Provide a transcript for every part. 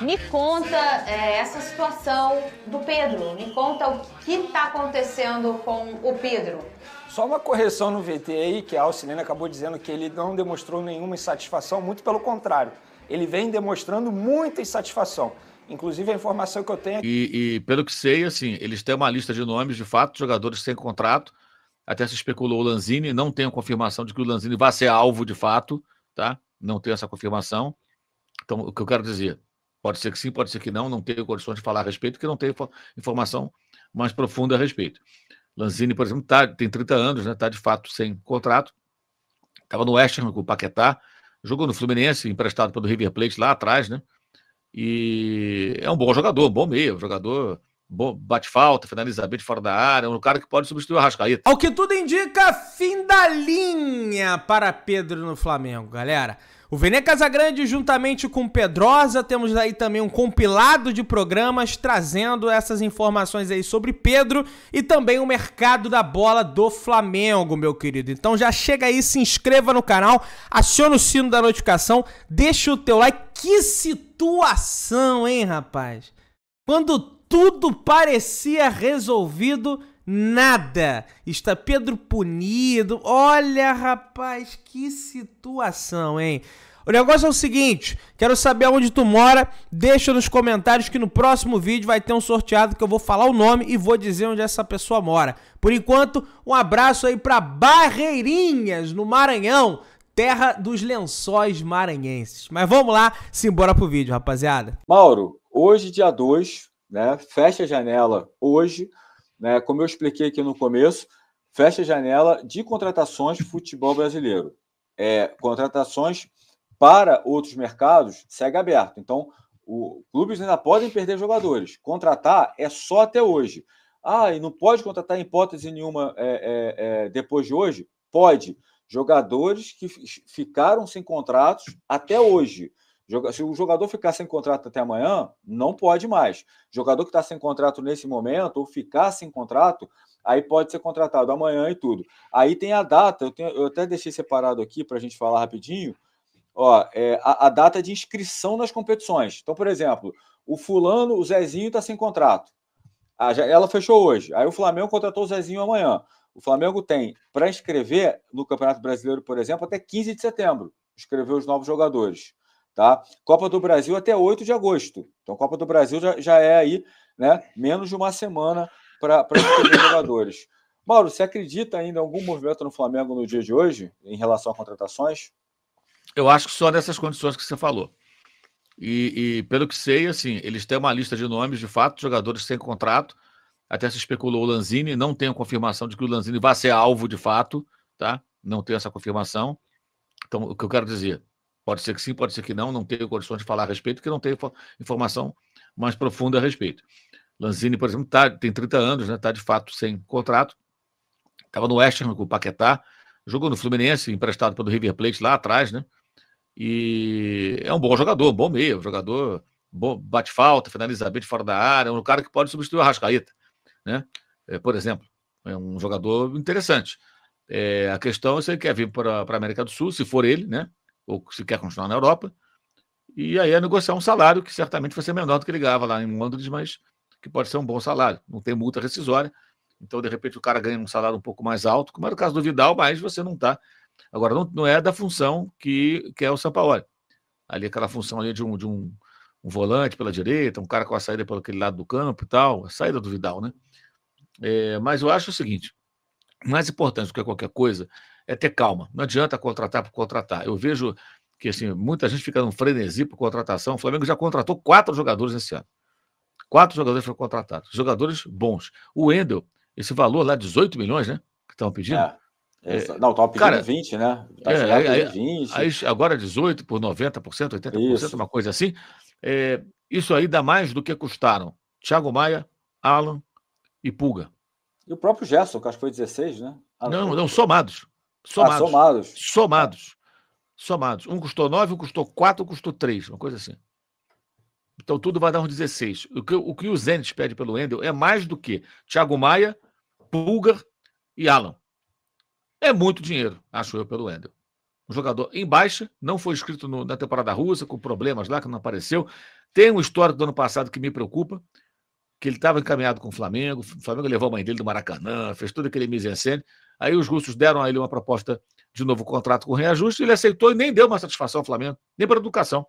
Me conta é, essa situação do Pedro, me conta o que está acontecendo com o Pedro. Só uma correção no VT aí, que a Alcilene acabou dizendo que ele não demonstrou nenhuma insatisfação, muito pelo contrário. Ele vem demonstrando muita insatisfação. Inclusive a informação que eu tenho. É e, e, pelo que sei, assim, eles têm uma lista de nomes, de fato, jogadores sem contrato. Até se especulou o Lanzini, não tenho confirmação de que o Lanzini vai ser alvo de fato, tá? Não tenho essa confirmação. Então, o que eu quero dizer, Pode ser que sim, pode ser que não, não tenho condições de falar a respeito, porque não tenho informação mais profunda a respeito. Lanzini, por exemplo, tá, tem 30 anos, está né, tá de fato sem contrato, estava no West Ham com o Paquetá, jogou no Fluminense, emprestado pelo River Plate lá atrás, né? E é um bom jogador, bom meio, um jogador bate falta, finaliza bem de fora da área, um cara que pode substituir o Arrascaeta. Ao que tudo indica, fim da linha para Pedro no Flamengo, galera. O Vene Casagrande, juntamente com Pedrosa, temos aí também um compilado de programas trazendo essas informações aí sobre Pedro e também o mercado da bola do Flamengo, meu querido. Então já chega aí, se inscreva no canal, aciona o sino da notificação, deixa o teu like. Que situação, hein, rapaz? Quando tudo parecia resolvido, nada. Está Pedro punido. Olha, rapaz, que situação, hein? O negócio é o seguinte, quero saber onde tu mora, deixa nos comentários que no próximo vídeo vai ter um sorteado que eu vou falar o nome e vou dizer onde essa pessoa mora. Por enquanto, um abraço aí para Barreirinhas, no Maranhão, terra dos lençóis maranhenses. Mas vamos lá, simbora pro vídeo, rapaziada. Mauro, hoje dia 2, né? Fecha a janela hoje, né? Como eu expliquei aqui no começo, fecha a janela de contratações de futebol brasileiro. É, contratações para outros mercados segue aberto. Então, o clubes ainda podem perder jogadores. Contratar é só até hoje. Ah, e não pode contratar em hipótese nenhuma é, é, é depois de hoje? Pode. Jogadores que ficaram sem contratos até hoje. Se o jogador ficar sem contrato até amanhã, não pode mais. jogador que está sem contrato nesse momento, ou ficar sem contrato, aí pode ser contratado amanhã e tudo. Aí tem a data, eu, tenho, eu até deixei separado aqui para a gente falar rapidinho. Ó, é, a, a, data de inscrição nas competições. Então, por exemplo, o fulano, o Zezinho está sem contrato. A, ah, ela fechou hoje. Aí o Flamengo contratou o Zezinho amanhã. O Flamengo tem para inscrever no Campeonato Brasileiro, por exemplo, até 15 de setembro, Escrever os novos jogadores. Tá? Copa do Brasil até 8 de agosto. Então, Copa do Brasil já, já é aí né, menos de uma semana para os jogadores. Mauro, você acredita ainda em algum movimento no Flamengo no dia de hoje em relação a contratações? Eu acho que só nessas condições que você falou. E, e, pelo que sei, assim, eles têm uma lista de nomes, de fato, jogadores sem contrato. Até se especulou o Lanzini, não tenho confirmação de que o Lanzini vai ser alvo de fato, tá? Não tenho essa confirmação. Então, o que eu quero dizer, Pode ser que sim, pode ser que não, não tenho condições de falar a respeito, porque não tenho informação mais profunda a respeito. Lanzini, por exemplo, tá, tem 30 anos, está né, tá de fato sem contrato, estava no West Ham com o Paquetá, jogou no Fluminense, emprestado pelo River Plate lá atrás, né? E é um bom jogador, bom meio, jogador bom, bate falta, finaliza bem de fora da área, é um cara que pode substituir o Arrascaeta, né? É, por exemplo, é um jogador interessante. É, a questão é se ele quer vir para a América do Sul, se for ele, né? ou se quer continuar na Europa, e aí é negociar um salário que certamente vai ser menor do que ele ganhava lá em Londres, mas que pode ser um bom salário, não tem multa rescisória, então de repente o cara ganha um salário um pouco mais alto, como era o caso do Vidal, mas você não está. Agora, não, não, é da função que, que é o Sampaoli. Ali, aquela função ali de um, de um, um volante pela direita, um cara com a saída pelo aquele lado do campo e tal, a saída do Vidal, né? É, mas eu acho o seguinte: mais importante do que qualquer coisa é ter calma. Não adianta contratar por contratar. Eu vejo que assim, muita gente fica num frenesi por contratação. O Flamengo já contratou quatro jogadores esse ano. Quatro jogadores foram contratados. Jogadores bons. O Endel, esse valor lá, 18 milhões, né? Que estão pedindo. É. É, não, estava pedindo cara, 20, né? Tá é, aí, 20. Aí, agora 18 por 90%, 80%, isso. uma coisa assim. É, isso aí dá mais do que custaram Thiago Maia, Alan e Pulga. E o próprio Gerson, que acho que foi 16, né? Ah, não, não, não, somados. Ah, somados. Ah, somados. Somados. Somados. Um custou 9, um custou 4, um custou 3, uma coisa assim. Então tudo vai dar uns 16. O que o, que o Zenit pede pelo Wendel é mais do que Thiago Maia, Pulgar e Alan. É muito dinheiro, acho eu, pelo Wendel Um jogador em baixa, não foi inscrito no, na temporada russa, com problemas lá, que não apareceu. Tem um histórico do ano passado que me preocupa que ele estava encaminhado com o Flamengo, o Flamengo levou a mãe dele do Maracanã, fez todo aquele mise-en-scène. Aí os russos deram a ele uma proposta de novo contrato com reajuste, ele aceitou e nem deu uma satisfação ao Flamengo, nem para a educação.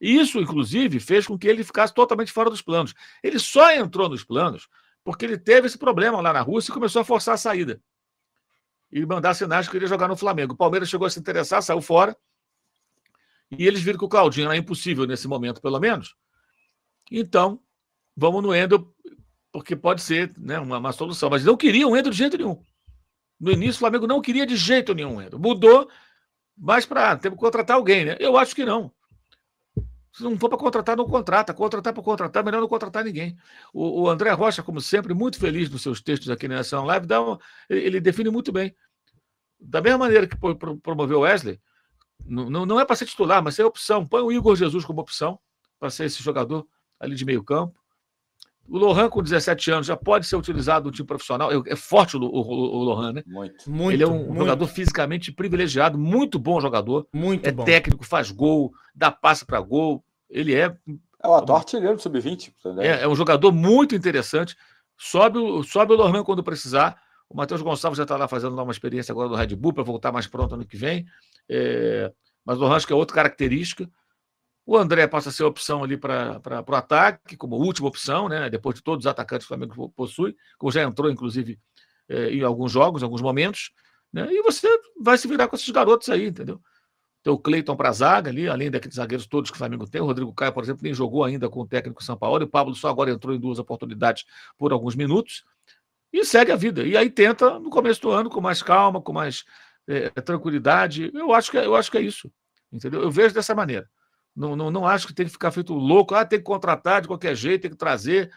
E isso, inclusive, fez com que ele ficasse totalmente fora dos planos. Ele só entrou nos planos porque ele teve esse problema lá na Rússia e começou a forçar a saída. E mandar sinais que ia jogar no Flamengo. O Palmeiras chegou a se interessar, saiu fora. E eles viram que o Claudinho era impossível nesse momento, pelo menos. Então, vamos no Endo, porque pode ser né, uma, uma solução. Mas não queria um Endo de jeito nenhum. No início, o Flamengo não queria de jeito nenhum o Endo. Mudou, mas para que contratar alguém, né? Eu acho que não. Se não for para contratar, não contrata. Contratar para contratar, melhor não contratar ninguém. O, o, André Rocha, como sempre, muito feliz nos seus textos aqui na Nação Live, dá ele define muito bem. Da mesma maneira que promoveu Wesley, não, não, não é para ser titular, mas é opção. Põe o Igor Jesus como opção para ser esse jogador ali de meio campo. O Lohan, com 17 anos, já pode ser utilizado no time profissional. É forte o, o, o Lohan, né? Muito. muito Ele é um muito. jogador fisicamente privilegiado, muito bom jogador. Muito é bom. técnico, faz gol, dá passe para gol. Ele é. É o ator artilheiro sub-20. É, é um jogador muito interessante. Sobe, sobe o Lohan quando precisar. O Matheus Gonçalves já está lá fazendo uma experiência agora do Red Bull para voltar mais pronto ano que vem. É... Mas o Lohan acho que é outra característica. O André passa a ser opção ali para o ataque, como última opção, né? depois de todos os atacantes que o Flamengo possui, como já entrou, inclusive, eh, em alguns jogos, em alguns momentos. Né? E você vai se virar com esses garotos aí, entendeu? Tem o Cleiton para a zaga ali, além daqueles zagueiros todos que o Flamengo tem. O Rodrigo Caio, por exemplo, nem jogou ainda com o técnico São Paulo. E o Pablo só agora entrou em duas oportunidades por alguns minutos. E segue a vida. E aí tenta, no começo do ano, com mais calma, com mais eh, tranquilidade. Eu acho, que, é, eu acho que é isso. Entendeu? Eu vejo dessa maneira. Não, não, não acho que tem que ficar feito louco, ah, tem que contratar de qualquer jeito, tem que trazer,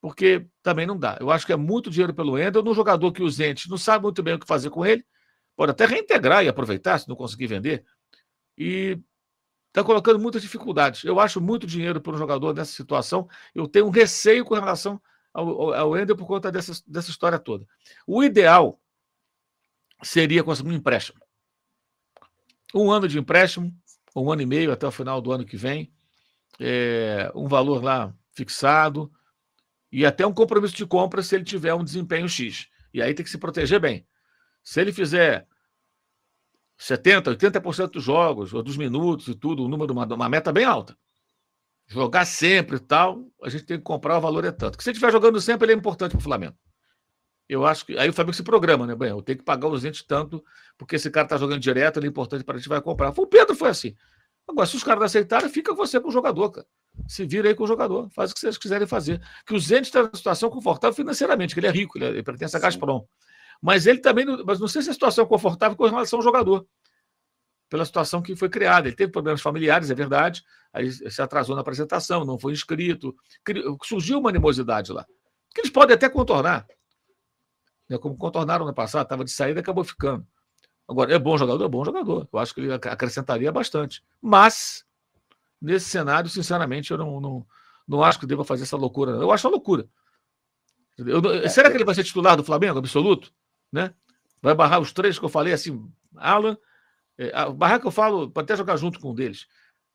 porque também não dá. Eu acho que é muito dinheiro pelo Endel, num jogador que os entes não sabem muito bem o que fazer com ele, pode até reintegrar e aproveitar se não conseguir vender, e está colocando muitas dificuldades. Eu acho muito dinheiro para um jogador nessa situação, eu tenho um receio com relação ao, ao por conta dessa, dessa história toda. O ideal seria conseguir um empréstimo. Um ano de empréstimo, um ano e meio até o final do ano que vem, é, um valor lá fixado e até um compromisso de compra se ele tiver um desempenho X. E aí tem que se proteger bem. Se ele fizer 70%, 80% dos jogos, ou dos minutos e tudo, um número, uma, uma meta bem alta. Jogar sempre e tal, a gente tem que comprar, o valor é tanto. Porque se ele estiver jogando sempre, ele é importante para o Flamengo eu acho que. Aí o Flamengo se programa, né, bem Eu tenho que pagar os entes tanto, porque esse cara tá jogando direto, ele é importante para a gente, vai comprar. O Pedro foi assim. Agora, se os caras não aceitarem, fica você com o jogador, cara. Se vira aí com o jogador, faz o que vocês quiserem fazer. Que o Zente está numa situação confortável financeiramente, que ele é rico, ele, é, ele pertence a Gazprom. Mas ele também, não, mas não sei se a é situação é confortável com relação ao jogador, pela situação que foi criada. Ele teve problemas familiares, é verdade, aí se atrasou na apresentação, não foi inscrito, criou, surgiu uma animosidade lá, que eles podem até contornar né, como contornaram no passado, estava de saída e acabou ficando. Agora, é bom jogador? É bom jogador. Eu acho que ele acrescentaria bastante. Mas, nesse cenário, sinceramente, eu não, não, não acho que deva fazer essa loucura. Eu acho uma loucura. Eu, é, será que é. ele vai ser titular do Flamengo, absoluto? Né? Vai barrar os três que eu falei, assim, Alan. É, barrar que eu falo, para até jogar junto com um deles.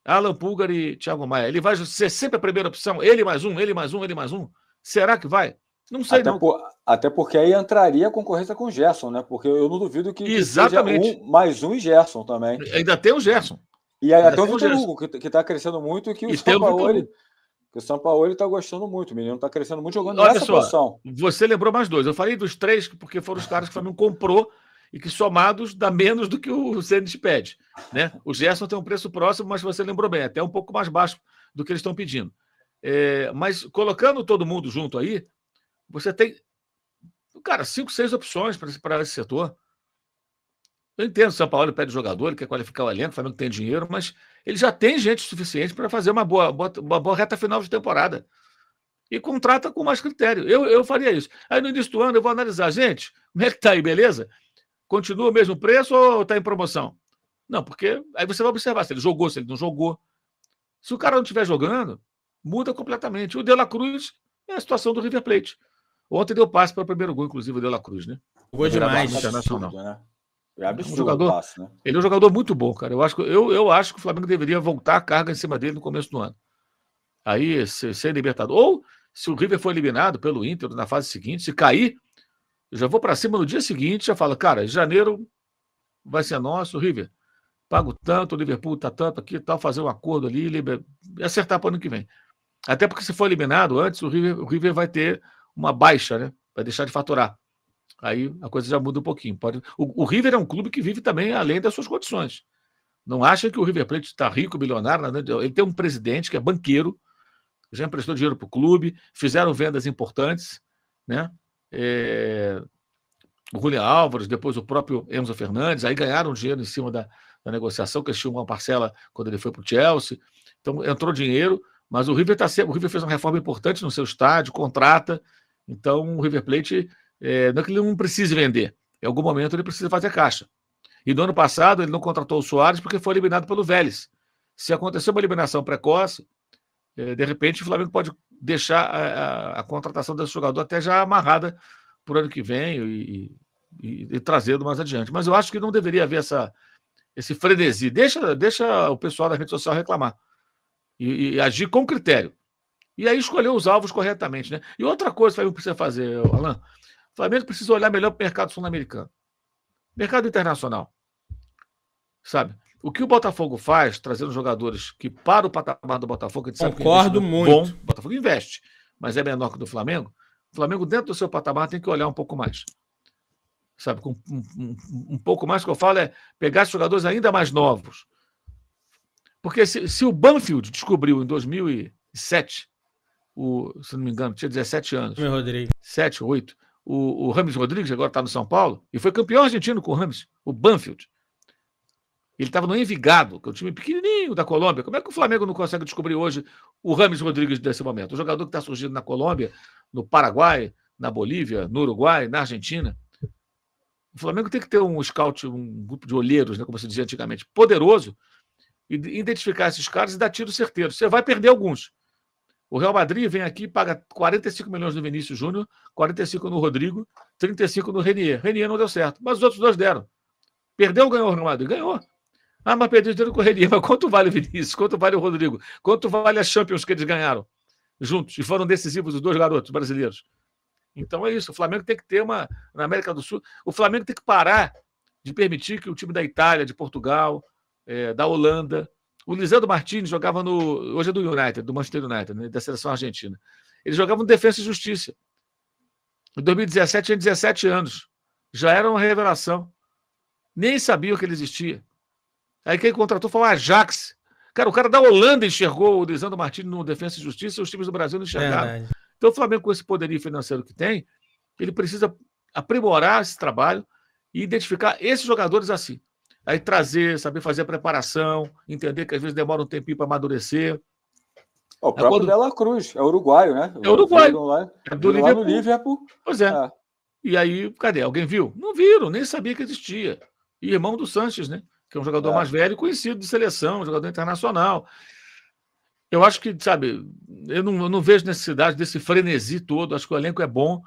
Alan Pulgar e Thiago Maia. Ele vai ser sempre a primeira opção. Ele mais um, ele mais um, ele mais um. Será que vai? Não sei, até não. Por, até porque aí entraria a concorrência com o Gerson, né? Porque eu não duvido que. Exatamente. Um, mais um e Gerson também. Ainda tem o Gerson. E aí, até o Vitor Hugo, que está tá crescendo muito, e que o e Sampaoli. Que o Sampaoli está gostando muito, o menino está crescendo muito jogando Olha nessa só, posição. Você lembrou mais dois. Eu falei dos três porque foram os caras que o Flamengo comprou e que somados dá menos do que o Zenit pede. Né? O Gerson tem um preço próximo, mas você lembrou bem, até um pouco mais baixo do que eles estão pedindo. É, mas colocando todo mundo junto aí, você tem, cara, cinco, seis opções para esse setor. Eu entendo, o São Paulo pede jogador, ele quer qualificar o elenco, o Flamengo tem dinheiro, mas ele já tem gente suficiente para fazer uma boa, boa, uma boa reta final de temporada. E contrata com mais critério. Eu, eu faria isso. Aí no início do ano eu vou analisar, gente, como é que está aí, beleza? Continua o mesmo preço ou está em promoção? Não, porque aí você vai observar se ele jogou, se ele não jogou. Se o cara não estiver jogando, muda completamente. O De La Cruz é a situação do River Plate. Ontem deu passe para o primeiro gol, inclusive, do La Cruz, né? Gol demais. Internacional. Absurdo, né? É absurdo um jogador, passe, né? Ele é um jogador muito bom, cara. Eu acho, que, eu, eu acho que o Flamengo deveria voltar a carga em cima dele no começo do ano. Aí, ser se é libertador. Ou, se o River for eliminado pelo Inter na fase seguinte, se cair, eu já vou para cima no dia seguinte, já falo, cara, janeiro vai ser nosso, River. Pago tanto, o Liverpool tá tanto aqui tal, fazer um acordo ali, liber... acertar para o ano que vem. Até porque se for eliminado antes, o River, o River vai ter uma baixa, né? Vai deixar de faturar. Aí a coisa já muda um pouquinho. Pode... O, o River é um clube que vive também além das suas condições. Não acha que o River Plate está rico, bilionário? Não. Ele tem um presidente que é banqueiro, já emprestou dinheiro para o clube, fizeram vendas importantes, né? É... O Julio Álvares, depois o próprio Enzo Fernandes, aí ganharam dinheiro em cima da, da negociação, que eles tinham uma parcela quando ele foi para o Chelsea. Então entrou dinheiro, mas o River, tá, o River fez uma reforma importante no seu estádio, contrata. Então, o River Plate, é, não é que ele não precise vender. Em algum momento, ele precisa fazer caixa. E no ano passado, ele não contratou o Soares porque foi eliminado pelo Vélez. Se acontecer uma eliminação precoce, é, de repente, o Flamengo pode deixar a, a, a, contratação desse jogador até já amarrada para o ano que vem e, e, e trazendo mais adiante. Mas eu acho que não deveria haver essa, esse frenesi. Deixa, deixa o pessoal da rede social reclamar e, e agir com critério. E aí escolher os alvos corretamente. Né? E outra coisa que o Flamengo precisa fazer, Alain, o Flamengo precisa olhar melhor para o mercado sul-americano. Mercado internacional. Sabe? O que o Botafogo faz, trazendo jogadores que para o patamar do Botafogo, a gente Concordo sabe que muito. Bom, o Botafogo investe, mas é menor que o do Flamengo. O Flamengo, dentro do seu patamar, tem que olhar um pouco mais. Sabe? Um, um, um pouco mais que eu falo é pegar jogadores ainda mais novos porque se, se o Banfield descobriu em 2007, o, se não me engano, tinha 17 anos. Meu Rodrigues. 7, 8. O, o Rames Rodrigues agora está no São Paulo e foi campeão argentino com o Rames, o Banfield. Ele estava no Envigado, que é um time pequenininho da Colômbia. Como é que o Flamengo não consegue descobrir hoje o Rames Rodrigues desse momento? O jogador que está surgindo na Colômbia, no Paraguai, na Bolívia, no Uruguai, na Argentina. O Flamengo tem que ter um scout, um grupo de olheiros, né, como se dizia antigamente, poderoso, identificar esses caras e dar tiro certeiro. Você vai perder alguns. O Real Madrid vem aqui e paga 45 milhões no Vinícius Júnior, 45 no Rodrigo, 35 no Renier. Renier não deu certo, mas os outros dois deram. Perdeu ou ganhou o Real Madrid? Ganhou. Ah, mas perdeu dinheiro com o Renier. Mas quanto vale o Vinícius? Quanto vale o Rodrigo? Quanto vale a Champions que eles ganharam juntos? E foram decisivos os dois garotos brasileiros. Então é isso. O Flamengo tem que ter uma. Na América do Sul, o Flamengo tem que parar de permitir que o time da Itália, de Portugal, é, da Holanda. O Lisandro Martins jogava no. Hoje é do United, do Manchester United, né, da seleção argentina. Ele jogava no Defesa e Justiça. Em 2017 tinha 17 anos. Já era uma revelação. Nem sabiam que ele existia. Aí quem contratou foi o Ajax. Cara, o cara da Holanda enxergou o Lisandro Martins no Defesa e Justiça e os times do Brasil não enxergaram. É então o Flamengo, com esse poderio financeiro que tem, ele precisa aprimorar esse trabalho e identificar esses jogadores assim aí trazer, saber fazer a preparação, entender que às vezes demora um tempinho para amadurecer. o é próprio é quando... Dela Cruz, é uruguaio, né? É uruguaio. Lá, é do Liverpool. Liverpool. Pois é. é. E aí, cadê? Alguém viu? Não viram, nem sabia que existia. E irmão do Sanches, né? Que é um jogador é. mais velho, conhecido de seleção, jogador internacional. Eu acho que, sabe, eu não, eu não vejo necessidade desse frenesi todo. Acho que o elenco é bom.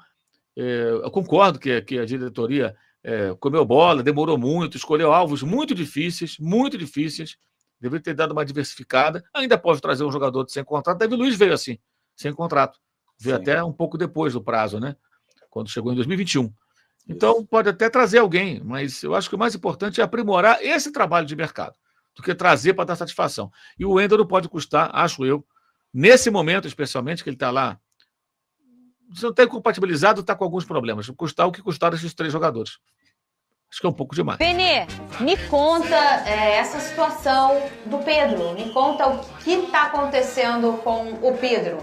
É, eu concordo que, é, que a diretoria é, comeu bola, demorou muito, escolheu alvos muito difíceis, muito difíceis. Deveria ter dado uma diversificada. Ainda pode trazer um jogador de sem contrato. David Luiz veio assim, sem contrato. Veio Sim. até um pouco depois do prazo, né? Quando chegou em 2021. Então, Isso. Então, pode até trazer alguém, mas eu acho que o mais importante é aprimorar esse trabalho de mercado do que trazer para dar satisfação. E o Wendel não pode custar, acho eu, nesse momento especialmente, que ele está lá se não tem tá compatibilizado está com alguns problemas. Custar o que custaram esses três jogadores. Acho que é um pouco demais. Penê, me conta é, essa situação do Pedro. Me conta o que está acontecendo com o Pedro.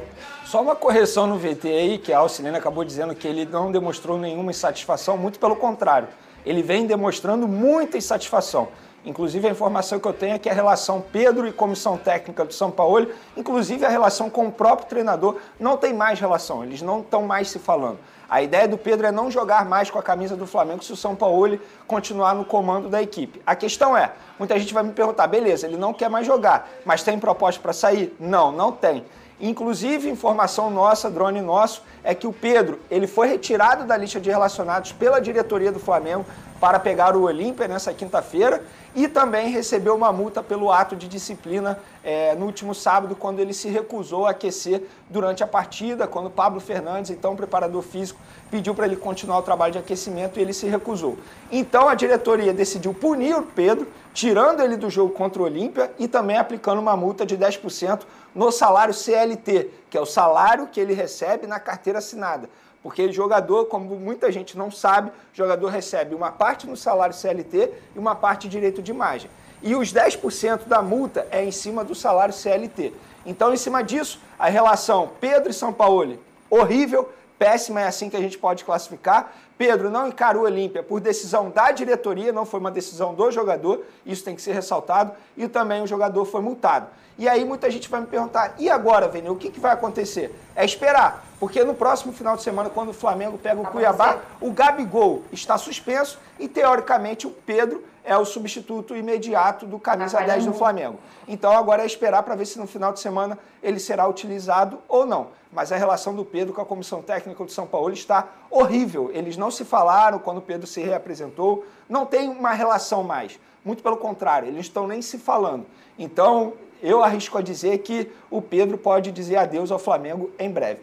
Só uma correção no VT aí, que a Alcilene acabou dizendo que ele não demonstrou nenhuma insatisfação, muito pelo contrário. Ele vem demonstrando muita insatisfação. Inclusive, a informação que eu tenho é que a relação Pedro e comissão técnica do São Paulo, inclusive a relação com o próprio treinador, não tem mais relação, eles não estão mais se falando. A ideia do Pedro é não jogar mais com a camisa do Flamengo se o São Paulo continuar no comando da equipe. A questão é: muita gente vai me perguntar, beleza, ele não quer mais jogar, mas tem proposta para sair? Não, não tem. Inclusive, informação nossa, drone nosso, é que o Pedro ele foi retirado da lista de relacionados pela diretoria do Flamengo para pegar o Olímpia nessa quinta-feira e também recebeu uma multa pelo ato de disciplina é, no último sábado, quando ele se recusou a aquecer durante a partida, quando Pablo Fernandes, então preparador físico, pediu para ele continuar o trabalho de aquecimento e ele se recusou. Então a diretoria decidiu punir o Pedro tirando ele do jogo contra o Olímpia e também aplicando uma multa de 10% no salário CLT, que é o salário que ele recebe na carteira assinada. Porque jogador, como muita gente não sabe, jogador recebe uma parte no salário CLT e uma parte direito de imagem. E os 10% da multa é em cima do salário CLT. Então, em cima disso, a relação Pedro e São Paulo horrível, péssima, é assim que a gente pode classificar. Pedro não encarou o Olímpia por decisão da diretoria, não foi uma decisão do jogador, isso tem que ser ressaltado, e também o jogador foi multado. E aí muita gente vai me perguntar, e agora, Venil, o que, que vai acontecer? É esperar, porque no próximo final de semana, quando o Flamengo pega o tá Cuiabá, o Gabigol está suspenso e, teoricamente, o Pedro é o substituto imediato do camisa Carvalho 10 do Flamengo. Então agora é esperar para ver se no final de semana ele será utilizado ou não. Mas a relação do Pedro com a comissão técnica do São Paulo está horrível. Eles não se falaram quando o Pedro se reapresentou, não tem uma relação mais. Muito pelo contrário, eles estão nem se falando. Então, eu arrisco a dizer que o Pedro pode dizer adeus ao Flamengo em breve.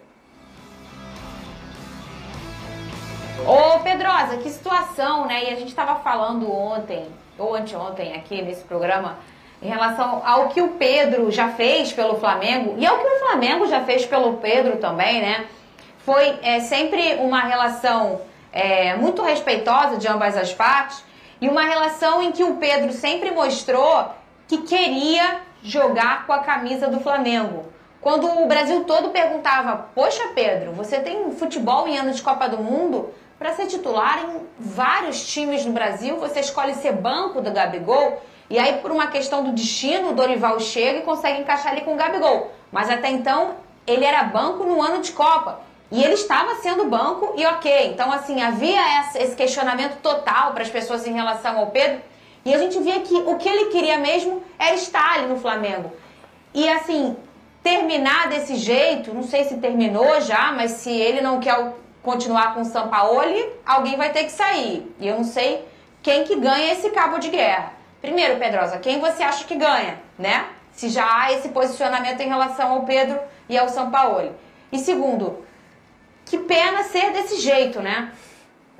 Ô Pedrosa, que situação, né? E a gente estava falando ontem, ou anteontem aqui nesse programa, em relação ao que o Pedro já fez pelo Flamengo e ao que o Flamengo já fez pelo Pedro também, né? Foi é, sempre uma relação é, muito respeitosa de ambas as partes e uma relação em que o Pedro sempre mostrou que queria jogar com a camisa do Flamengo. Quando o Brasil todo perguntava: Poxa, Pedro, você tem futebol em anos de Copa do Mundo? para ser titular em vários times no Brasil. Você escolhe ser banco do Gabigol e aí, por uma questão do destino, o Dorival chega e consegue encaixar ali com o Gabigol. Mas até então, ele era banco no ano de Copa. E ele estava sendo banco e ok. Então, assim, havia esse questionamento total para as pessoas em relação ao Pedro. E a gente via que o que ele queria mesmo era estar ali no Flamengo. E assim, terminar desse jeito, não sei se terminou já, mas se ele não quer continuar com o Sampaoli, alguém vai ter que sair. E eu não sei quem que ganha esse cabo de guerra. Primeiro, Pedrosa, quem você acha que ganha, né? Se já há esse posicionamento em relação ao Pedro e ao Sampaoli. E segundo, que pena ser desse jeito, né?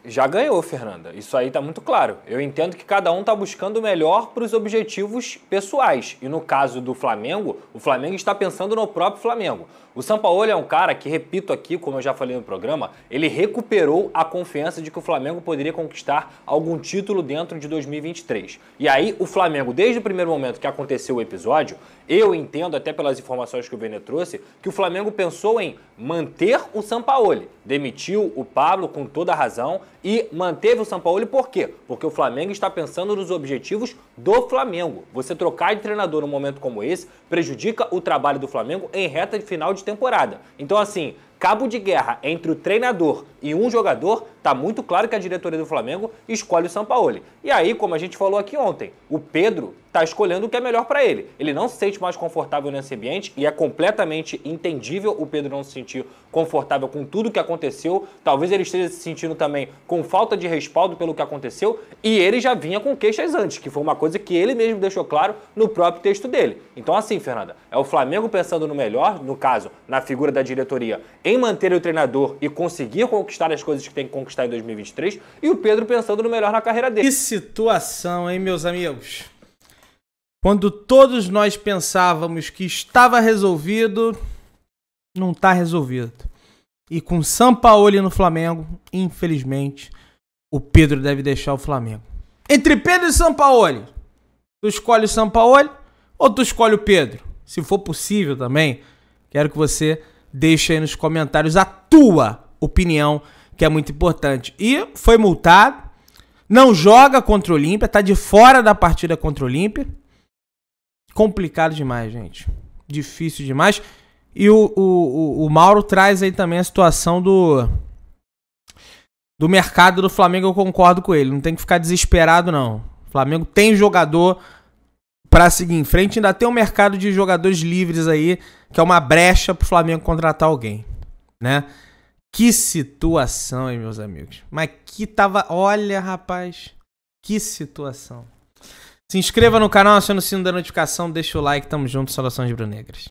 já ganhou, Fernanda. Isso aí está muito claro. Eu entendo que cada um está buscando o melhor para os objetivos pessoais. E no caso do Flamengo, o Flamengo está pensando no próprio Flamengo. O Sampaoli é um cara que, repito aqui, como eu já falei no programa, ele recuperou a confiança de que o Flamengo poderia conquistar algum título dentro de 2023. E aí, o Flamengo, desde o primeiro momento que aconteceu o episódio, eu entendo, até pelas informações que o Vene trouxe, que o Flamengo pensou em manter o Sampaoli. Demitiu o Pablo com toda a razão e manteve o Sampaoli por quê? Porque o Flamengo está pensando nos objetivos do Flamengo. Você trocar de treinador num momento como esse prejudica o trabalho do Flamengo em reta de final de temporada. Então, assim, cabo de guerra entre o treinador e um jogador, tá muito claro que a diretoria do Flamengo escolhe o Sampaoli. E aí, como a gente falou aqui ontem, o Pedro tá escolhendo o que é melhor para ele. Ele não se sente mais confortável nesse ambiente e é completamente entendível o Pedro não se sentir confortável com tudo que aconteceu. Talvez ele esteja se sentindo também com falta de respaldo pelo que aconteceu e ele já vinha com queixas antes, que foi uma coisa que ele mesmo deixou claro no próprio texto dele. Então assim, Fernanda, é o Flamengo pensando no melhor, no caso, na figura da diretoria em manter o treinador e conseguir conquistar as coisas que tem que conquistar em 2023, e o Pedro pensando no melhor na carreira dele. Que situação, hein, meus amigos? Quando todos nós pensávamos que estava resolvido, não está resolvido. E com Sampaoli no Flamengo, infelizmente, o Pedro deve deixar o Flamengo. Entre Pedro e Sampaoli, tu escolhe o Sampaoli ou tu escolhe o Pedro? Se for possível também, quero que você Deixa aí nos comentários a tua opinião, que é muito importante. E foi multado, não joga contra o Olímpia, tá de fora da partida contra o Olímpia. Complicado demais, gente. Difícil demais. E o, o, o, Mauro traz aí também a situação do do mercado do Flamengo, eu concordo com ele. Não tem que ficar desesperado, não. O Flamengo tem jogador para seguir em frente, ainda tem um mercado de jogadores livres aí, que é uma brecha pro Flamengo contratar alguém, né? Que situação, hein, meus amigos? Mas que tava. Olha, rapaz, que situação. Se inscreva no canal, aciona o sino da notificação, deixa o like, tamo junto, saudações brunegras.